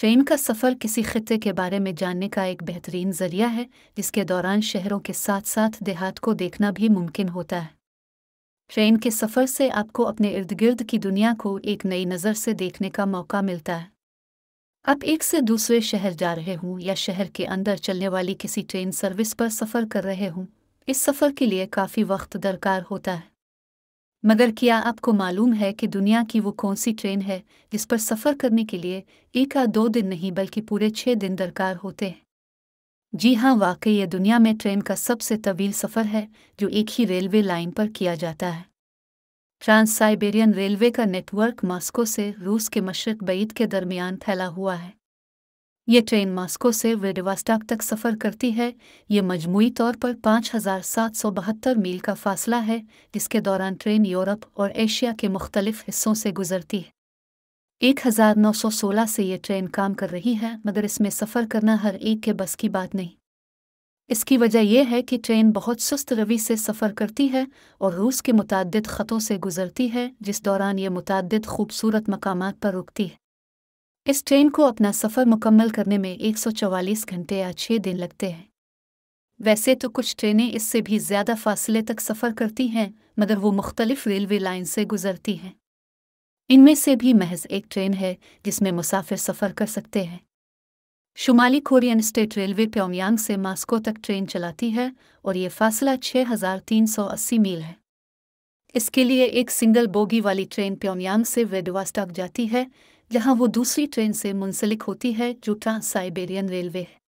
train का सफ़र किसी खत्े के बारे में जानने का एक बेहतरीन ज़रिया है जिसके दौरान शहरों के साथ साथ देहात को देखना भी मुमकिन होता है ट्रेन के सफ़र से आपको अपने इर्द गिर्द की दुनिया को एक नई नज़र से देखने का मौका मिलता है आप एक से दूसरे शहर जा रहे हों या शहर के अंदर चलने वाली किसी ट्रेन सर्विस पर सफ़र कर रहे हों इस सफ़र के लिए काफ़ी वक्त दरकार होता है मगर क्या आपको मालूम है कि दुनिया की वो कौन सी ट्रेन है जिस पर सफ़र करने के लिए एक या दो दिन नहीं बल्कि पूरे छः दिन दरकार होते हैं जी हाँ वाकई यह दुनिया में ट्रेन का सबसे तवील सफ़र है जो एक ही रेलवे लाइन पर किया जाता है ट्रांस साइबेरियन रेलवे का नेटवर्क मॉस्को से रूस के मशरक बैत के दरमियान फैला हुआ है ये ट्रेन मास्को से वेडवास्टाक तक सफ़र करती है ये मजमू तौर पर पाँच हज़ार सात सौ बहत्तर मील का फासला है जिसके दौरान ट्रेन यूरोप और एशिया के मुख्तलिफ हिस्सों से गुजरती है एक हज़ार नौ सौ सोलह से यह ट्रेन काम कर रही है मगर इसमें सफ़र करना हर एक के बस की बात नहीं इसकी वजह यह है कि ट्रेन बहुत सुस्त रवि से सफ़र करती है और रूस के मुतद ख़तों से गुजरती है जिस दौरान ये मुतद खूबसूरत मकाम पर रुकती है इस ट्रेन को अपना सफ़र मुकम्मल करने में 144 घंटे या छः दिन लगते हैं वैसे तो कुछ ट्रेनें इससे भी ज़्यादा फासले तक सफ़र करती हैं मगर वो मुख्तलिफ रेलवे लाइन से गुजरती हैं इनमें से भी महज एक ट्रेन है जिसमें मुसाफिर सफ़र कर सकते हैं शुमाली कोरियन स्टेट रेलवे प्योंगयांग से मास्को तक ट्रेन चलाती है और ये फासला 6,380 मील है इसके लिए एक सिंगल बोगी वाली ट्रेन प्योंगयांग से वेडवास्टाक जाती है जहां वो दूसरी ट्रेन से मुंसलिक होती है जो ट्रांस साइबेरियन रेलवे है